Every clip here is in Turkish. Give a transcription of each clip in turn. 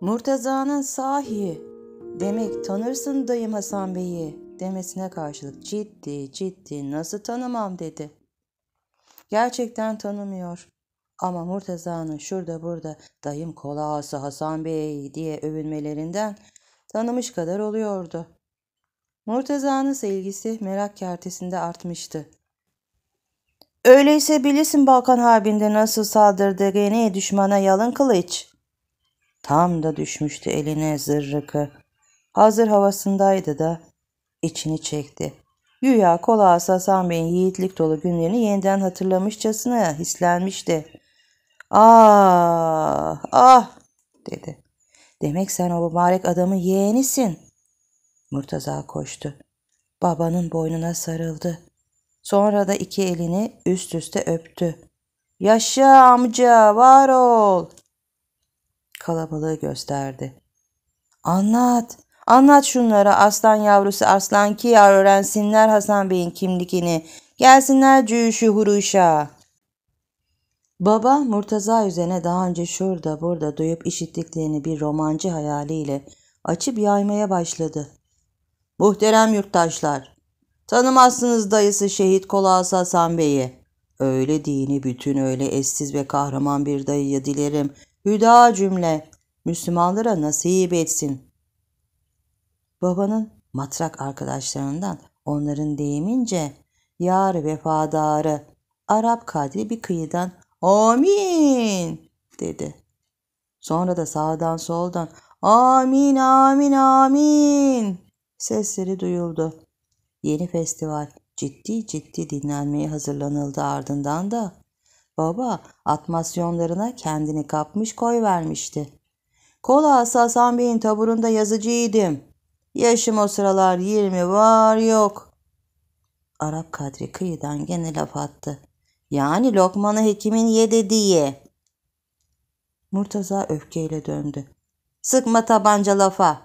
Murtaza'nın sahi demek tanırsın dayım Hasan Bey'i demesine karşılık ciddi ciddi nasıl tanımam dedi. Gerçekten tanımıyor. Ama Murtaza'nın şurada burada dayım kolağası Hasan Bey diye övünmelerinden tanımış kadar oluyordu. Murtaza'nın ilgisi merak kertesinde artmıştı. Öyleyse bilirsin Balkan Harbi'nde nasıl saldırdığını düşmana yalın kılıç. Tam da düşmüştü eline zırrıkı. Hazır havasındaydı da içini çekti. Güya kola Hasan Bey'in yiğitlik dolu günlerini yeniden hatırlamışçasına hislenmişti. Ah ah dedi. Demek sen o mübarek adamın yeğenisin. Murtaza koştu. Babanın boynuna sarıldı. Sonra da iki elini üst üste öptü. Yaşa amca var ol. Kalabalığı gösterdi. Anlat, anlat şunlara aslan yavrusu aslan ki yar öğrensinler Hasan Bey'in kimlikini. Gelsinler cüyüşü huruşa. Baba Murtaza üzerine daha önce şurada burada duyup işittiklerini bir romancı hayaliyle açıp yaymaya başladı. Muhterem yurttaşlar, Tanımazsınız dayısı şehit Kolası Hasan Bey'i. Öyle dini bütün öyle eşsiz ve kahraman bir dayıya dilerim. Hüda cümle Müslümanlara nasip etsin. Babanın matrak arkadaşlarından onların deyimince yar vefadarı Arap Kadri bir kıyıdan amin dedi. Sonra da sağdan soldan amin amin amin sesleri duyuldu. Yeni festival ciddi ciddi dinlenmeye hazırlanıldı ardından da. Baba atmasyonlarına kendini kapmış koy vermişti. Kolası Hasan Bey'in taburunda yazıcıydım. Yaşım o sıralar yirmi var yok. Arap Kadri kıyıdan gene laf attı. Yani lokmanı hekimin yedi diye. Murtaza öfkeyle döndü. Sıkma tabanca lafa.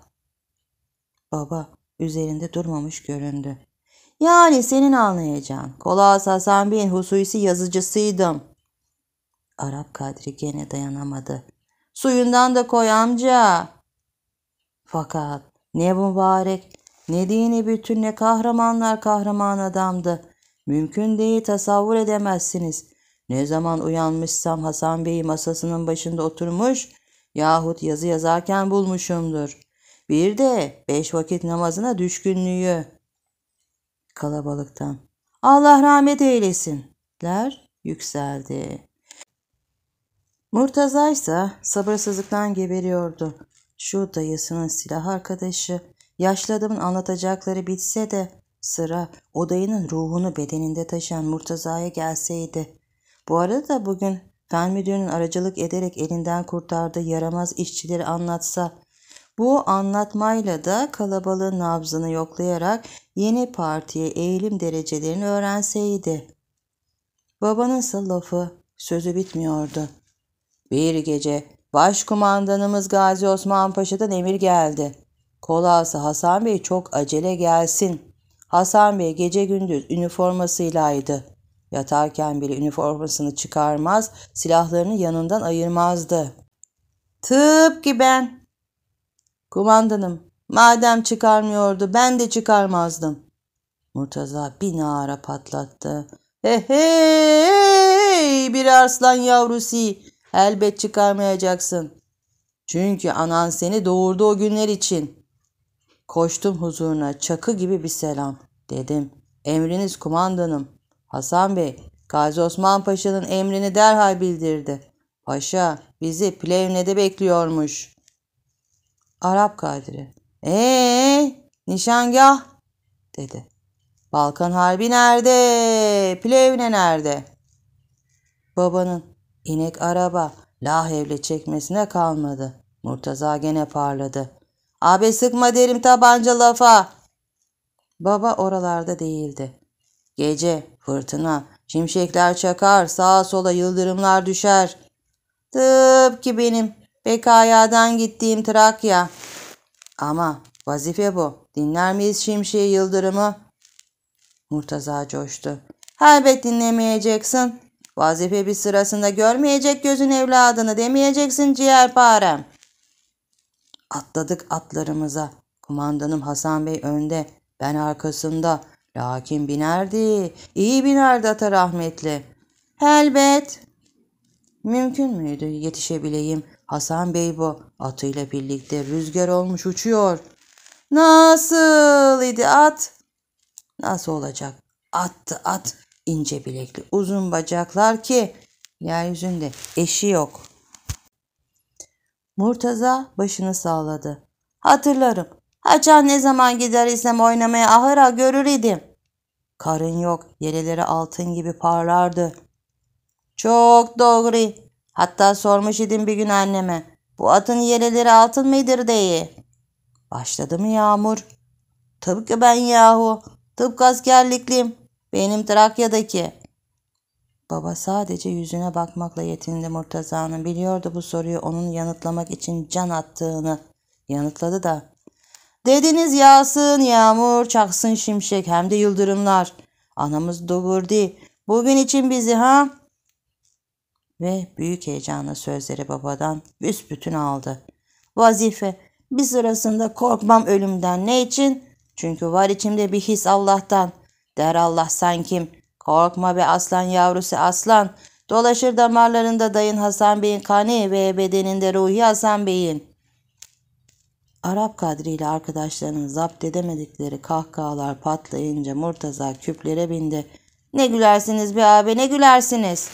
Baba üzerinde durmamış göründü. Yani senin anlayacağın. Kolas Hasan Bey'in hususi yazıcısıydım. Arap Kadri gene dayanamadı. Suyundan da koy amca. Fakat ne mübarek, ne dini bütün ne kahramanlar kahraman adamdı. Mümkün değil tasavvur edemezsiniz. Ne zaman uyanmışsam Hasan Bey masasının başında oturmuş yahut yazı yazarken bulmuşumdur. Bir de beş vakit namazına düşkünlüğü kalabalıktan. Allah rahmet eylesinler yükseldi. Murtaza ise sabırsızlıktan geberiyordu. Şu dayısının silah arkadaşı, yaşlı adamın anlatacakları bitse de sıra odayının ruhunu bedeninde taşıyan Murtaza'ya gelseydi. Bu arada da bugün fen müdürünün aracılık ederek elinden kurtardığı yaramaz işçileri anlatsa, bu anlatmayla da kalabalığın nabzını yoklayarak yeni partiye eğilim derecelerini öğrenseydi. Babanın lafı sözü bitmiyordu. Bir gece başkumandanımız Gazi Osman Paşa'dan emir geldi. Kolası Hasan Bey çok acele gelsin. Hasan Bey gece gündüz üniformasıylaydı. Yatarken bile üniformasını çıkarmaz, silahlarını yanından ayırmazdı. Tıpkı ben Kumandanım, madem çıkarmıyordu ben de çıkarmazdım. Murtaza bir nara patlattı. He hey bir arslan yavrusu elbet çıkarmayacaksın. Çünkü anan seni doğurdu o günler için. Koştum huzuruna çakı gibi bir selam. Dedim emriniz kumandanım. Hasan Bey Gazi Osman Paşa'nın emrini derhal bildirdi. Paşa bizi Plevne'de bekliyormuş. Arap Kadiri. Eee nişangah dedi. Balkan Harbi nerede? Plevne nerede? Babanın inek araba lahevle çekmesine kalmadı. Murtaza gene parladı. Abi sıkma derim tabanca lafa. Baba oralarda değildi. Gece, fırtına, şimşekler çakar, sağa sola yıldırımlar düşer. Tıpkı benim PKK'dan gittiğim Trakya. Ama vazife bu. Dinler miyiz Şimşek Yıldırım'ı? Murtaza coştu. Elbet dinlemeyeceksin. Vazife bir sırasında görmeyecek gözün evladını demeyeceksin ciğerparem. Atladık atlarımıza. Kumandanım Hasan Bey önde, ben arkasında. Lakin binerdi, iyi binerdi ata rahmetli. Elbet. Mümkün müydü yetişebileyim? Hasan Bey bu atıyla birlikte rüzgar olmuş uçuyor. Nasıl idi at? Nasıl olacak? Attı at. ince bilekli uzun bacaklar ki yeryüzünde eşi yok. Murtaza başını sağladı. Hatırlarım. Haçan ne zaman gider isem oynamaya ahıra görür idim. Karın yok, yereleri altın gibi parlardı. Çok doğru. Hatta sormuş idim bir gün anneme. Bu atın yeleleri altın mıdır diye. Başladı mı Yağmur? Tabii ki ben yahu. Tıpkı askerlikliyim. Benim Trakya'daki. Baba sadece yüzüne bakmakla yetindi Murtaza'nın. Biliyordu bu soruyu onun yanıtlamak için can attığını. Yanıtladı da. Dediniz yağsın yağmur, çaksın şimşek hem de yıldırımlar. Anamız doğurdu. Bugün için bizi ha? Ve büyük heyecanla sözleri babadan büsbütün aldı. Vazife, bir sırasında korkmam ölümden. Ne için? Çünkü var içimde bir his Allah'tan. Der Allah sen kim? Korkma be aslan yavrusu aslan. Dolaşır damarlarında dayın Hasan Bey'in kanı ve bedeninde ruhi Hasan Bey'in. Arap Kadri ile arkadaşlarının zapt edemedikleri kahkahalar patlayınca Murtaza küplere bindi. Ne gülersiniz be abi ne gülersiniz.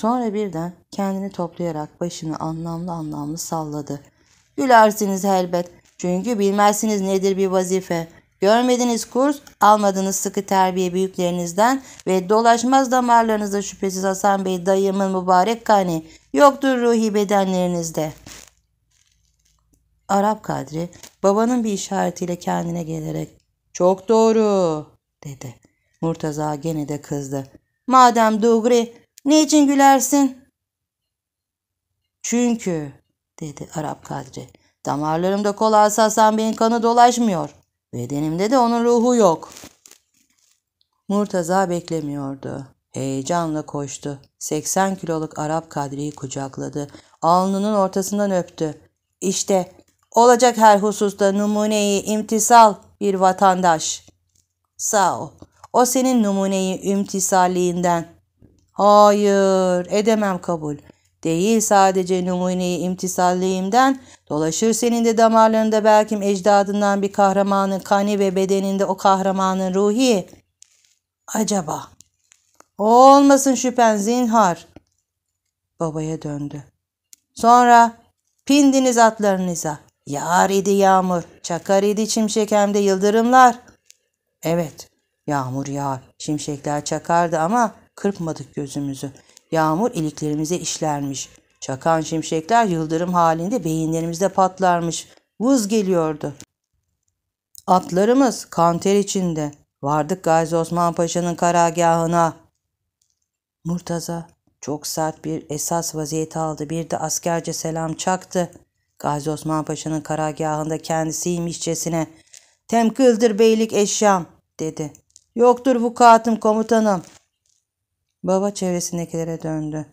Sonra birden kendini toplayarak başını anlamlı anlamlı salladı. Gülersiniz elbet. Çünkü bilmezsiniz nedir bir vazife. Görmediniz kurs, almadınız sıkı terbiye büyüklerinizden ve dolaşmaz damarlarınızda şüphesiz Hasan Bey dayımın mübarek kani yoktur ruhi bedenlerinizde. Arap Kadri babanın bir işaretiyle kendine gelerek çok doğru dedi. Murtaza gene de kızdı. Madem Dugri ne için gülersin? Çünkü dedi Arap Kadri. Damarlarımda kolay Hasan Bey'in kanı dolaşmıyor. Bedenimde de onun ruhu yok. Murtaza beklemiyordu. Heyecanla koştu. 80 kiloluk Arap Kadri'yi kucakladı. Alnının ortasından öptü. İşte olacak her hususta numuneyi imtisal bir vatandaş. Sağ ol. O senin numuneyi imtisaliğinden.'' Hayır, edemem kabul. Değil sadece numuneyi imtisalliyimden, dolaşır senin de damarlarında belki ecdadından bir kahramanın kani ve bedeninde o kahramanın ruhi. Acaba? O olmasın şüphen zinhar. Babaya döndü. Sonra pindiniz atlarınıza. Yağar idi yağmur, çakar idi çimşek hem de yıldırımlar. Evet, yağmur yağar, çimşekler çakardı ama kırpmadık gözümüzü. Yağmur iliklerimize işlermiş. Çakan şimşekler yıldırım halinde beyinlerimizde patlarmış. Vız geliyordu. Atlarımız kanter içinde. Vardık Gazi Osman Paşa'nın karagahına. Murtaza çok sert bir esas vaziyeti aldı. Bir de askerce selam çaktı. Gazi Osman Paşa'nın karagahında kendisiymişçesine temkıldır beylik eşyam dedi. Yoktur vukuatım komutanım. Baba çevresindekilere döndü.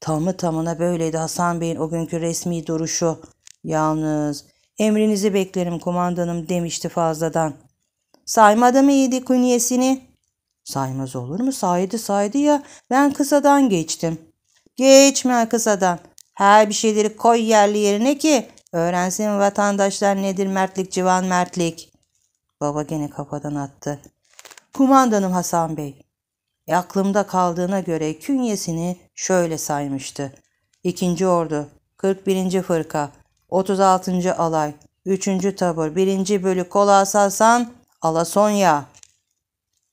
Tamı tamına böyleydi Hasan Bey'in o günkü resmi duruşu. Yalnız emrinizi beklerim kumandanım demişti fazladan. Saymadı mı iyiydi künyesini? Saymaz olur mu? Saydı saydı ya ben kısadan geçtim. Geçme kısadan. Her bir şeyleri koy yerli yerine ki öğrensin vatandaşlar nedir mertlik civan mertlik. Baba gene kafadan attı. Kumandanım Hasan Bey, e aklımda kaldığına göre künyesini şöyle saymıştı. 2. Ordu, 41. Fırka, 36. Alay, 3. Tabur, 1. Bölük Kolas Hasan, Alasonya.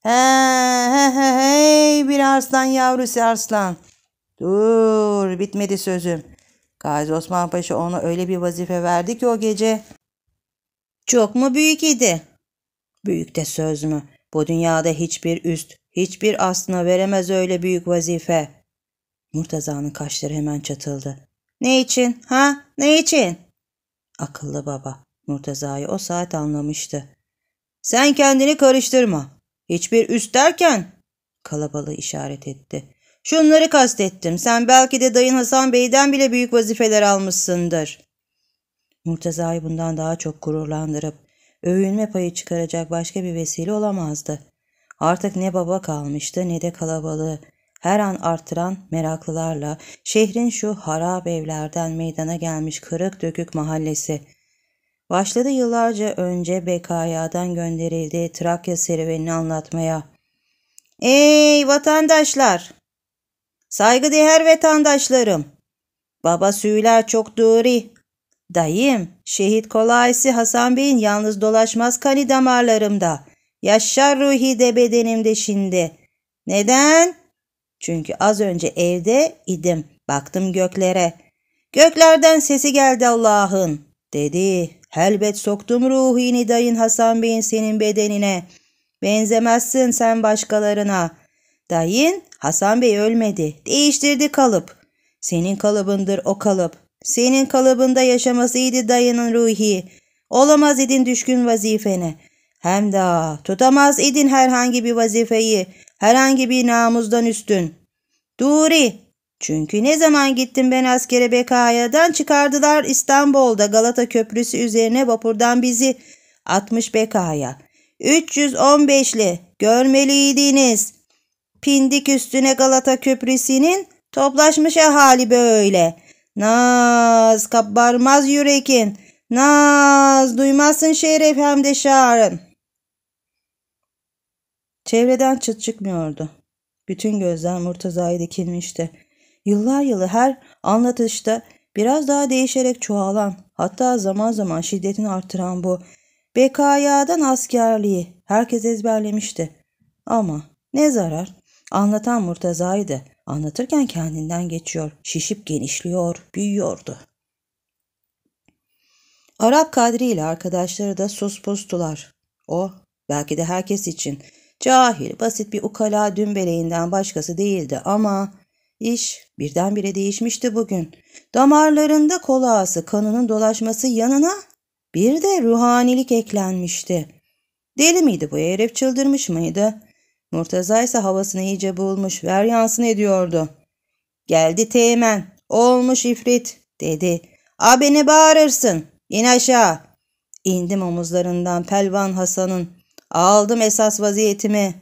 He he he hey bir arslan yavrusu arslan. Dur bitmedi sözüm. Gazi Osman Paşa ona öyle bir vazife verdi ki o gece. Çok mu büyük idi? Büyük de söz mü? Bu dünyada hiçbir üst Hiçbir aslına veremez öyle büyük vazife. Murtaza'nın kaşları hemen çatıldı. Ne için? Ha? Ne için? Akıllı baba. Murtaza'yı o saat anlamıştı. Sen kendini karıştırma. Hiçbir üst derken kalabalığı işaret etti. Şunları kastettim. Sen belki de dayın Hasan Bey'den bile büyük vazifeler almışsındır. Murtaza'yı bundan daha çok gururlandırıp övünme payı çıkaracak başka bir vesile olamazdı. Artık ne baba kalmıştı ne de kalabalığı. Her an artıran meraklılarla şehrin şu harap evlerden meydana gelmiş kırık dökük mahallesi. Başladı yıllarca önce BKY'dan gönderildiği Trakya serüvenini anlatmaya. Ey vatandaşlar! Saygıdeğer vatandaşlarım! Baba suylar çok doğru. Dayım, şehit kolaysi Hasan Bey'in yalnız dolaşmaz kani damarlarımda. Yaşar ruhi de bedenimde şimdi. Neden? Çünkü az önce evde idim. Baktım göklere. Göklerden sesi geldi Allah'ın. Dedi. Helbet soktum ruhini dayın Hasan Bey'in senin bedenine. Benzemezsin sen başkalarına. Dayın Hasan Bey ölmedi. Değiştirdi kalıp. Senin kalıbındır o kalıp. Senin kalıbında yaşamasıydı dayının ruhi. Olamaz idin düşkün vazifene. Hem de tutamaz idin herhangi bir vazifeyi, herhangi bir namuzdan üstün. Duri, çünkü ne zaman gittim ben askere Bekaya'dan çıkardılar İstanbul'da Galata Köprüsü üzerine vapurdan bizi 60 Bekaya. 315'li görmeliydiniz. Pindik üstüne Galata Köprüsü'nün toplaşmış ahali böyle. Naz kabarmaz yürekin. Naz duymazsın şeref hem de şarın. Çevreden çıt çıkmıyordu. Bütün gözler Murtaza'ya dikilmişti. Yıllar yılı her anlatışta biraz daha değişerek çoğalan, hatta zaman zaman şiddetini arttıran bu Bekaya'dan askerliği herkes ezberlemişti. Ama ne zarar? Anlatan Murtaza'ydı. Anlatırken kendinden geçiyor, şişip genişliyor, büyüyordu. Arap Kadri ile arkadaşları da sus pustular. O belki de herkes için Cahil, basit bir ukala dümbeleğinden başkası değildi ama iş birdenbire değişmişti bugün. Damarlarında kolağası kanının dolaşması yanına bir de ruhanilik eklenmişti. Deli miydi bu herif çıldırmış mıydı? Murtaza ise havasını iyice bulmuş, ver veryansın ediyordu. Geldi Teğmen, olmuş ifrit, dedi. A beni bağırırsın, in aşağı. İndim omuzlarından Pelvan Hasan'ın. Aldım esas vaziyetimi.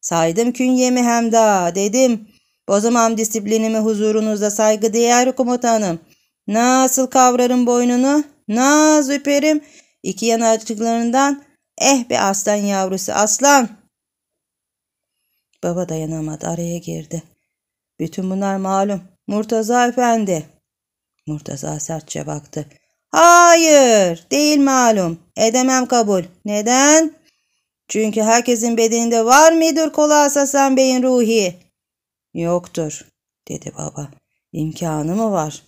Saydım künyemi hem daha dedim. Bozamam disiplinimi huzurunuzda saygı değer komutanım. Nasıl kavrarım boynunu? Naz üperim. İki yana açıklarından eh be aslan yavrusu aslan. Baba dayanamadı araya girdi. Bütün bunlar malum. Murtaza efendi. Murtaza sertçe baktı. Hayır değil malum. Edemem kabul. Neden? Çünkü herkesin bedeninde var mıdır kola Hasan Bey'in ruhi? Yoktur, dedi baba. İmkanı mı var?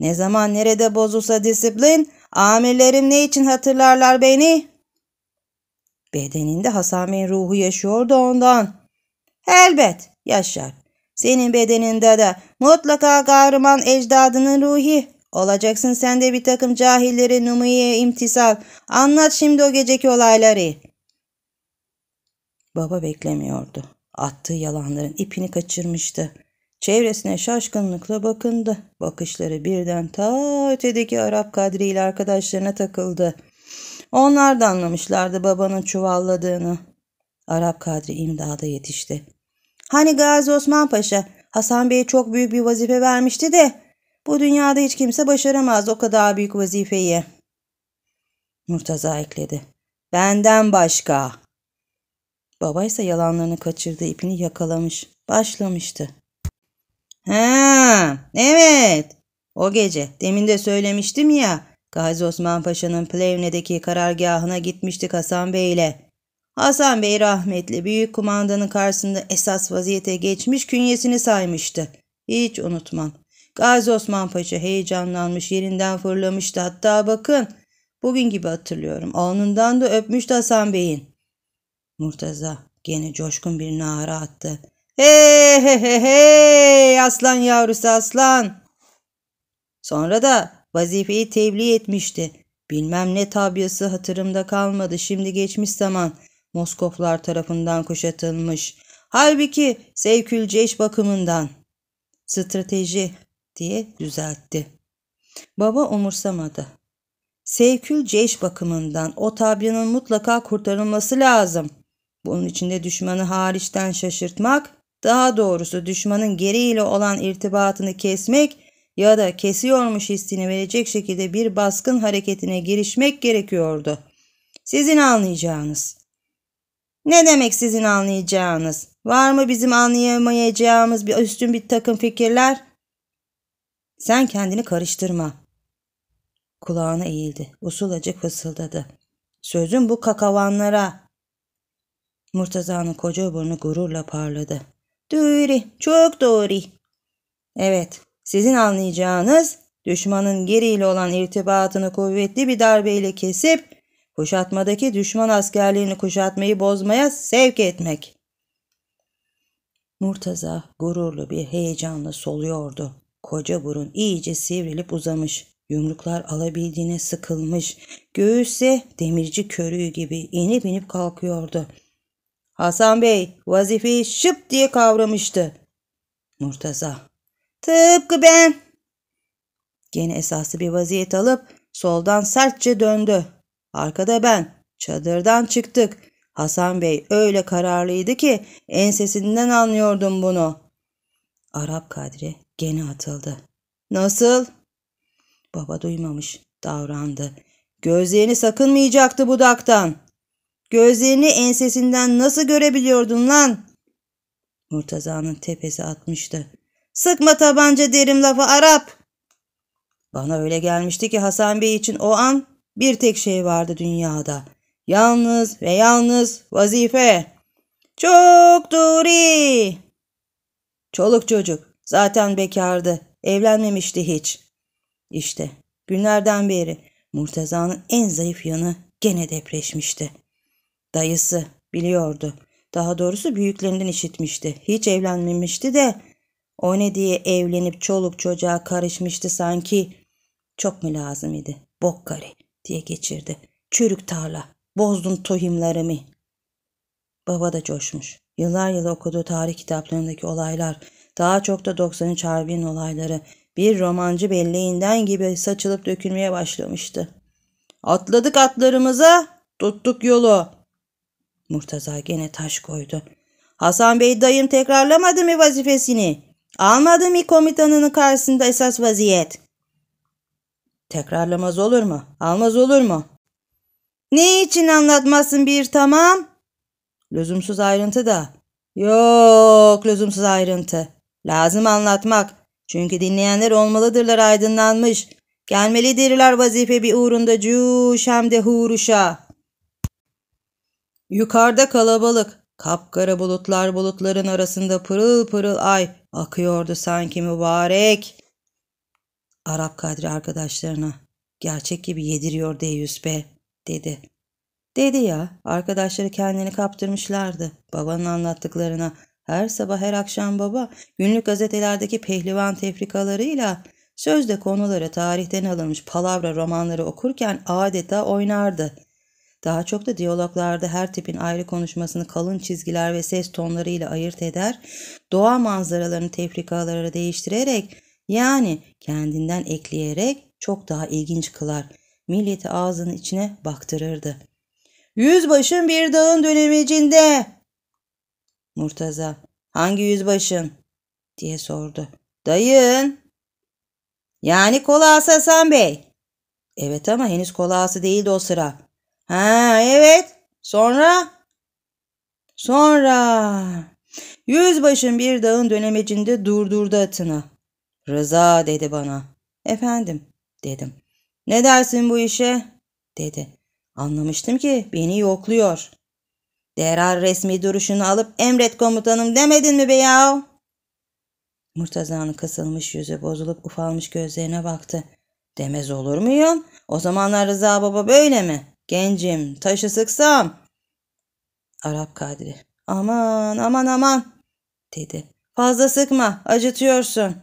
Ne zaman nerede bozulsa disiplin, amirlerim ne için hatırlarlar beni? Bedeninde Hasan Bey'in ruhu yaşıyordu ondan. Elbet yaşar. Senin bedeninde de mutlaka kahraman ecdadının ruhi. Olacaksın sen de bir takım cahillerin numuye imtisal. Anlat şimdi o geceki olayları.'' Baba beklemiyordu. Attığı yalanların ipini kaçırmıştı. Çevresine şaşkınlıkla bakındı. Bakışları birden ta ötedeki Arap Kadri ile arkadaşlarına takıldı. Onlar da anlamışlardı babanın çuvalladığını. Arap Kadri imdada yetişti. Hani Gazi Osman Paşa Hasan Bey'e çok büyük bir vazife vermişti de bu dünyada hiç kimse başaramaz o kadar büyük vazifeyi. Murtaza ekledi. Benden başka. Baba ise yalanlarını kaçırdığı ipini yakalamış. Başlamıştı. Ha, evet. O gece demin de söylemiştim ya. Gazi Osman Paşa'nın Plevne'deki karargahına gitmiştik Hasan Bey ile. Hasan Bey rahmetli büyük kumandanın karşısında esas vaziyete geçmiş künyesini saymıştı. Hiç unutmam. Gazi Osman Paşa heyecanlanmış yerinden fırlamıştı. Hatta bakın bugün gibi hatırlıyorum. Alnından da öpmüştü Hasan Bey'in. Murtaza gene coşkun bir nara attı. Hey hey hey hey aslan yavrusu aslan. Sonra da vazifeyi tebliğ etmişti. Bilmem ne tabyası hatırımda kalmadı. Şimdi geçmiş zaman Moskoflar tarafından kuşatılmış. Halbuki Sevkül Ceş bakımından. Strateji diye düzeltti. Baba umursamadı. Sevkül Ceş bakımından o tabyanın mutlaka kurtarılması lazım.'' Bunun içinde düşmanı hariçten şaşırtmak, daha doğrusu düşmanın geriyle olan irtibatını kesmek ya da kesiyormuş hissini verecek şekilde bir baskın hareketine girişmek gerekiyordu. Sizin anlayacağınız. Ne demek sizin anlayacağınız? Var mı bizim anlayamayacağımız bir üstün bir takım fikirler? Sen kendini karıştırma. Kulağına eğildi. Usulacık fısıldadı. Sözün bu kakavanlara, Murtaza'nın koca burnu gururla parladı. Doğru, çok doğru. Evet, sizin anlayacağınız düşmanın geriyle olan irtibatını kuvvetli bir darbeyle kesip kuşatmadaki düşman askerlerini kuşatmayı bozmaya sevk etmek. Murtaza gururlu bir heyecanla soluyordu. Koca burun iyice sivrilip uzamış. Yumruklar alabildiğine sıkılmış. Göğüsse demirci körüğü gibi inip inip kalkıyordu. Hasan Bey vazifeyi şıp diye kavramıştı. Murtaza. Tıpkı ben. Gene esaslı bir vaziyet alıp soldan sertçe döndü. Arkada ben. Çadırdan çıktık. Hasan Bey öyle kararlıydı ki ensesinden anlıyordum bunu. Arap Kadri gene atıldı. Nasıl? Baba duymamış davrandı. Gözlerini sakınmayacaktı budaktan. Gözlerini ensesinden nasıl görebiliyordun lan? Murtaza'nın tepesi atmıştı. Sıkma tabanca derim lafı Arap. Bana öyle gelmişti ki Hasan Bey için o an bir tek şey vardı dünyada. Yalnız ve yalnız vazife. Çok duri. Çoluk çocuk zaten bekardı. Evlenmemişti hiç. İşte günlerden beri Murtaza'nın en zayıf yanı gene depreşmişti. Dayısı biliyordu. Daha doğrusu büyüklerinden işitmişti. Hiç evlenmemişti de o ne diye evlenip çoluk çocuğa karışmıştı sanki. Çok mu lazım idi? Bok kare diye geçirdi. Çürük tarla. Bozdun tohumlarımı. Baba da coşmuş. Yıllar yılı okuduğu tarih kitaplarındaki olaylar, daha çok da 93 Harbi'nin olayları bir romancı belleğinden gibi saçılıp dökülmeye başlamıştı. Atladık atlarımıza, tuttuk yolu. Murtaza gene taş koydu. Hasan Bey dayım tekrarlamadı mı vazifesini? Almadı mı komutanının karşısında esas vaziyet? Tekrarlamaz olur mu? Almaz olur mu? Ne için anlatmasın bir tamam? Lüzumsuz ayrıntı da. Yok lüzumsuz ayrıntı. Lazım anlatmak. Çünkü dinleyenler olmalıdırlar aydınlanmış. Gelmelidirler vazife bir uğrunda cuş hem de huruşa. Yukarıda kalabalık. Kapkara bulutlar bulutların arasında pırıl pırıl ay akıyordu sanki mübarek. Arap Kadri arkadaşlarına gerçek gibi yediriyor d 100 dedi. Dedi ya arkadaşları kendini kaptırmışlardı babanın anlattıklarına. Her sabah her akşam baba günlük gazetelerdeki pehlivan tefrikalarıyla sözde konuları tarihten alınmış palavra romanları okurken adeta oynardı.'' Daha çok da diyaloglarda her tipin ayrı konuşmasını kalın çizgiler ve ses tonlarıyla ayırt eder, doğa manzaralarını tefrikalara değiştirerek yani kendinden ekleyerek çok daha ilginç kılar. Milleti ağzının içine baktırırdı. Yüzbaşın bir dağın dönemecinde. Murtaza hangi yüzbaşın diye sordu. Dayın. Yani kolası Hasan Bey. Evet ama henüz kolası değildi o sıra. Ha evet. Sonra? Sonra. Yüzbaşın bir dağın dönemecinde durdurdu atını. Rıza dedi bana. Efendim dedim. Ne dersin bu işe? dedi. Anlamıştım ki beni yokluyor. Derar resmi duruşunu alıp emret komutanım demedin mi be yahu? Murtaza'nın kısılmış yüzü bozulup ufalmış gözlerine baktı. Demez olur muyum? O zamanlar Rıza Baba böyle mi? Gencim taşı sıksam. Arap Kadri. Aman aman aman dedi. Fazla sıkma acıtıyorsun.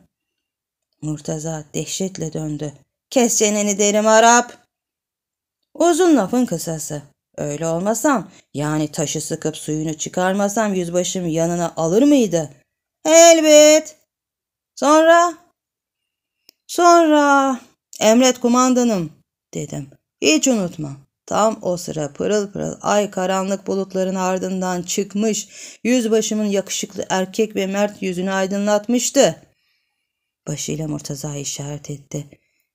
Murtaza dehşetle döndü. Kes çeneni derim Arap. Uzun lafın kısası. Öyle olmasam yani taşı sıkıp suyunu çıkarmasam yüzbaşım yanına alır mıydı? Elbet. Sonra? Sonra emret kumandanım dedim. Hiç unutma. Tam o sıra pırıl pırıl ay karanlık bulutların ardından çıkmış, yüzbaşımın yakışıklı erkek ve mert yüzünü aydınlatmıştı. Başıyla Murtaza'yı işaret etti.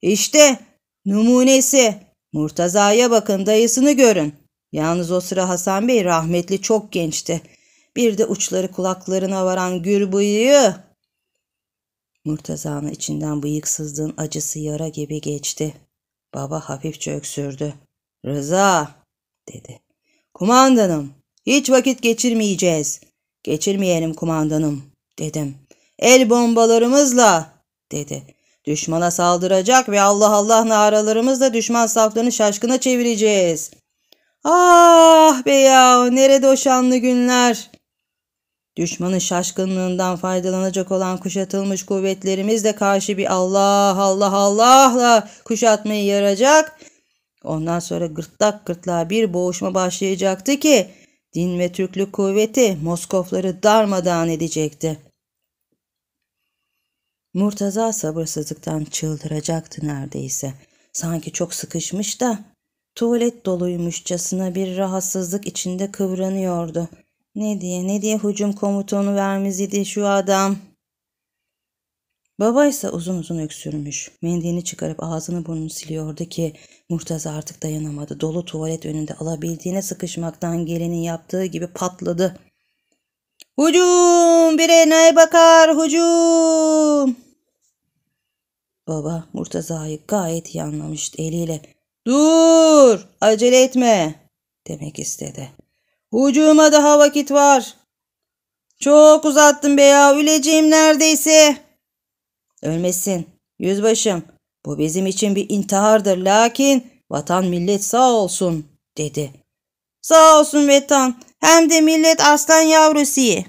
İşte numunesi. Murtaza'ya bakın dayısını görün. Yalnız o sıra Hasan Bey rahmetli çok gençti. Bir de uçları kulaklarına varan gür bıyığı. Murtaza'nın içinden bıyıksızlığın acısı yara gibi geçti. Baba hafifçe öksürdü. Rıza dedi. Kumandanım hiç vakit geçirmeyeceğiz. Geçirmeyelim kumandanım dedim. El bombalarımızla dedi. Düşmana saldıracak ve Allah Allah naralarımızla düşman saflarını şaşkına çevireceğiz. Ah be ya nerede o şanlı günler. Düşmanın şaşkınlığından faydalanacak olan kuşatılmış kuvvetlerimizle karşı bir Allah Allah Allah'la kuşatmayı yaracak Ondan sonra gırtlak gırtlağa bir boğuşma başlayacaktı ki din ve Türklük kuvveti Moskofları darmadağın edecekti. Murtaza sabırsızlıktan çıldıracaktı neredeyse. Sanki çok sıkışmış da tuvalet doluymuşçasına bir rahatsızlık içinde kıvranıyordu. Ne diye ne diye hücum komutunu vermez idi şu adam.'' Baba ise uzun uzun öksürmüş. Mendilini çıkarıp ağzını burnunu siliyordu ki Murtaza artık dayanamadı. Dolu tuvalet önünde alabildiğine sıkışmaktan gelenin yaptığı gibi patladı. Hucum bire ne bakar hucum. Baba Murtaza'yı gayet iyi anlamıştı eliyle. Dur acele etme demek istedi. Hucuma daha vakit var. Çok uzattın be ya üleceğim neredeyse.'' Ölmesin. Yüzbaşım, bu bizim için bir intihardır lakin vatan millet sağ olsun, dedi. Sağ olsun vatan, hem de millet aslan yavrusu.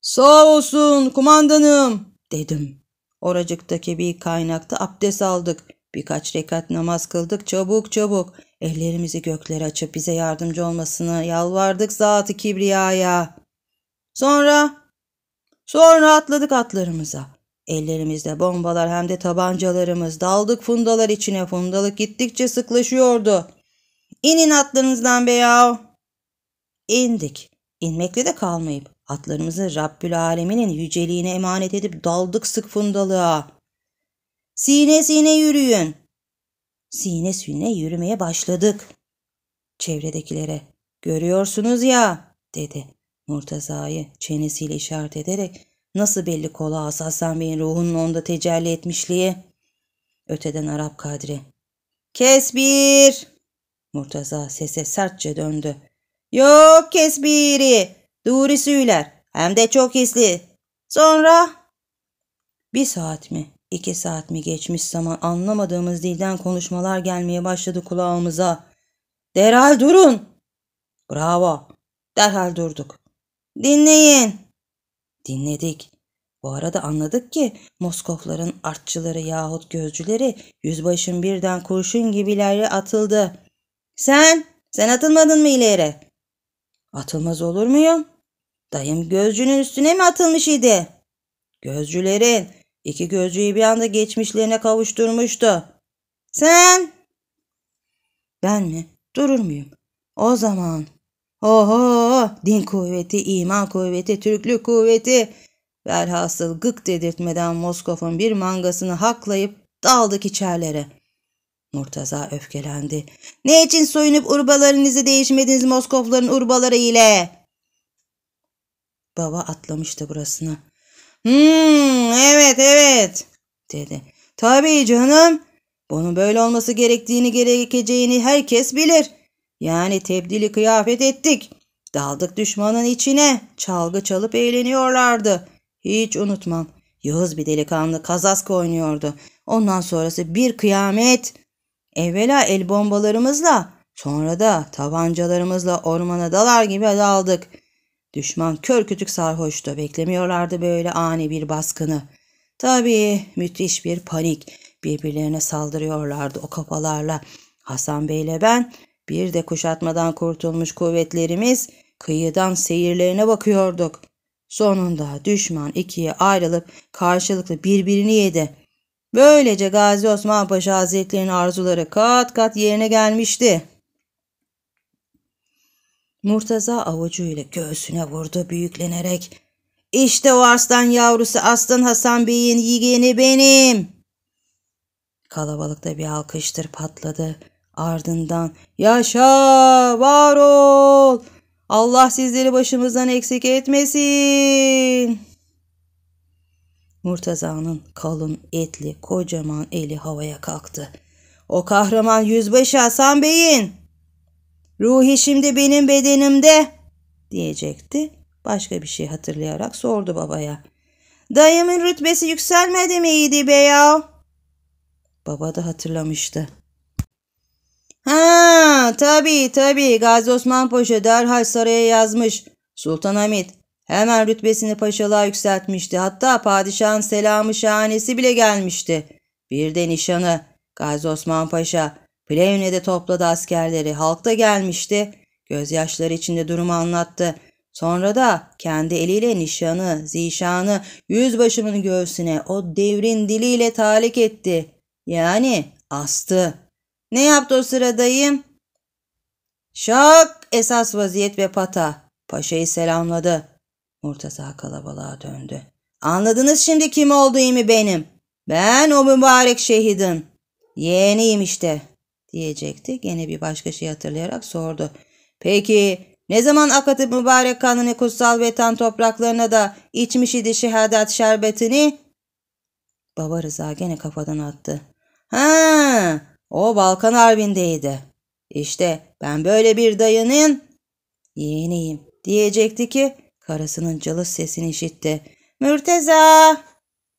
Sağ olsun kumandanım, dedim. Oracıktaki bir kaynakta abdest aldık. Birkaç rekat namaz kıldık çabuk çabuk. Ellerimizi göklere açıp bize yardımcı olmasını yalvardık Zat-ı Kibriya'ya. Sonra, sonra atladık atlarımıza. Ellerimizde bombalar hem de tabancalarımız. Daldık fundalar içine. Fundalık gittikçe sıklaşıyordu. İnin atlarınızdan be yav. İndik. İnmekle de kalmayıp atlarımızı Rabbül Alemin'in yüceliğine emanet edip daldık sık fundalığa. Sine sine yürüyün. Sine sine yürümeye başladık. Çevredekilere görüyorsunuz ya dedi Murtaza'yı çenesiyle işaret ederek Nasıl belli kola Hasan Bey'in ruhunun onda tecelli etmişliği? Öteden Arap Kadri. Kes bir! Murtaza sese sertçe döndü. Yok kes biri. Duri söyler. Hem de çok hisli. Sonra? Bir saat mi? İki saat mi geçmiş zaman anlamadığımız dilden konuşmalar gelmeye başladı kulağımıza. Derhal durun. Bravo. Derhal durduk. Dinleyin dinledik. Bu arada anladık ki Moskovların artçıları yahut gözcüleri yüzbaşın birden kurşun gibi ileri atıldı. Sen, sen atılmadın mı ileri? Atılmaz olur muyum? Dayım gözcünün üstüne mi atılmış idi? Gözcülerin iki gözcüyü bir anda geçmişlerine kavuşturmuştu. Sen? Ben mi? Durur muyum? O zaman. Oho! din kuvveti, iman kuvveti, Türklük kuvveti. Velhasıl gık dedirtmeden Moskov'un bir mangasını haklayıp daldık içerlere. Murtaza öfkelendi. Ne için soyunup urbalarınızı değişmediniz Moskovların urbaları ile? Baba atlamıştı burasına. Hmm, evet evet dedi. Tabii canım. Bunun böyle olması gerektiğini gerekeceğini herkes bilir. Yani tebdili kıyafet ettik. Daldık düşmanın içine. Çalgı çalıp eğleniyorlardı. Hiç unutmam. Yağız bir delikanlı kazask oynuyordu. Ondan sonrası bir kıyamet. Evvela el bombalarımızla sonra da tabancalarımızla ormana dalar gibi daldık. Düşman kör kütük sarhoştu. Beklemiyorlardı böyle ani bir baskını. Tabii müthiş bir panik. Birbirlerine saldırıyorlardı o kafalarla. Hasan Bey ile ben bir de kuşatmadan kurtulmuş kuvvetlerimiz kıyıdan seyirlerine bakıyorduk. Sonunda düşman ikiye ayrılıp karşılıklı birbirini yedi. Böylece Gazi Osman Paşa Hazretleri'nin arzuları kat kat yerine gelmişti. Murtaza avucuyla göğsüne vurdu büyüklenerek. İşte o aslan yavrusu Aslan Hasan Bey'in yigeni benim. Kalabalıkta bir alkıştır patladı. Ardından yaşa var ol. Allah sizleri başımızdan eksik etmesin. Murtaza'nın kalın, etli, kocaman eli havaya kalktı. O kahraman yüzbaşı Hasan Bey'in ruhi şimdi benim bedenimde diyecekti. Başka bir şey hatırlayarak sordu babaya. Dayımın rütbesi yükselmedi miydi be ya? Baba da hatırlamıştı. Ha tabii tabii Gazi Osman Paşa derhal saraya yazmış. Sultan Hamid hemen rütbesini paşalığa yükseltmişti. Hatta padişahın selamı şahanesi bile gelmişti. Bir de nişanı Gazi Osman Paşa Plevne'de topladı askerleri. Halk da gelmişti. Gözyaşları içinde durumu anlattı. Sonra da kendi eliyle nişanı, zişanı yüzbaşımın göğsüne o devrin diliyle talik etti. Yani astı. Ne yaptı o sıradayım? Şak esas vaziyet ve pata. Paşayı selamladı. Murtaza kalabalığa döndü. Anladınız şimdi kim olduğumu benim. Ben o mübarek şehidin. Yeğeniyim işte diyecekti. Gene bir başka şey hatırlayarak sordu. Peki ne zaman akadı mübarek kanını kutsal vatan topraklarına da içmiş idi şehadet şerbetini? Baba Rıza gene kafadan attı. Ha, o Balkan Harbi'ndeydi. İşte ben böyle bir dayının yeğeniyim diyecekti ki karısının cılız sesini işitti. Mürteza!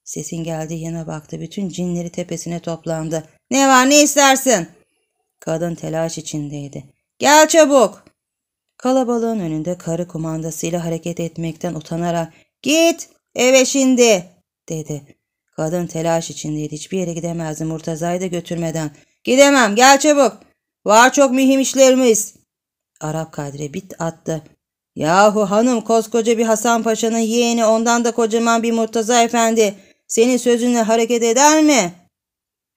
Sesin geldiği yana baktı. Bütün cinleri tepesine toplandı. Ne var ne istersin? Kadın telaş içindeydi. Gel çabuk. Kalabalığın önünde karı kumandasıyla hareket etmekten utanarak git eve şimdi dedi. Kadın telaş içindeydi. Hiçbir yere gidemezdi Murtaza'yı da götürmeden. Gidemem gel çabuk. Var çok mühim işlerimiz. Arap Kadri bit attı. Yahu hanım koskoca bir Hasan Paşa'nın yeğeni ondan da kocaman bir Murtaza Efendi. Senin sözünle hareket eder mi?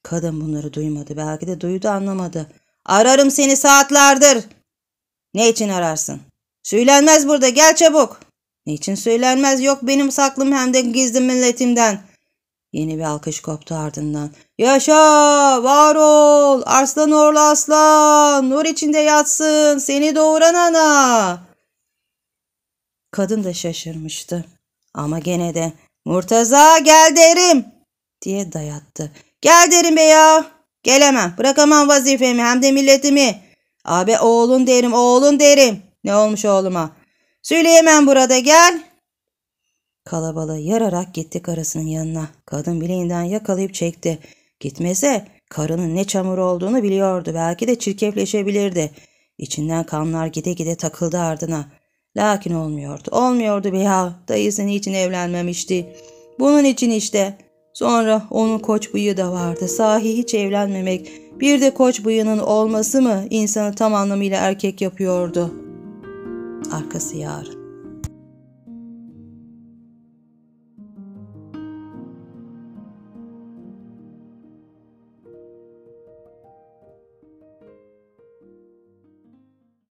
Kadın bunları duymadı. Belki de duydu anlamadı. Ararım seni saatlerdir. Ne için ararsın? Söylenmez burada gel çabuk. Ne için söylenmez yok benim saklım hem de gizli milletimden. Yeni bir alkış koptu ardından. Yaşa, var ol, arslan orlu aslan, nur içinde yatsın, seni doğuran ana. Kadın da şaşırmıştı. Ama gene de Murtaza gel derim diye dayattı. Gel derim be ya. Gelemem. Bırakamam vazifemi hem de milletimi. Abi oğlun derim oğlun derim. Ne olmuş oğluma? Söyleyemem burada gel. Kalabalığı yararak gitti karısının yanına. Kadın bileğinden yakalayıp çekti. Gitmese karının ne çamur olduğunu biliyordu. Belki de çirkefleşebilirdi. İçinden kanlar gide gide takıldı ardına. Lakin olmuyordu. Olmuyordu bir ya. Dayısının için evlenmemişti. Bunun için işte. Sonra onun koç bıyığı da vardı. Sahi hiç evlenmemek. Bir de koç bıyığının olması mı insanı tam anlamıyla erkek yapıyordu. Arkası yarın.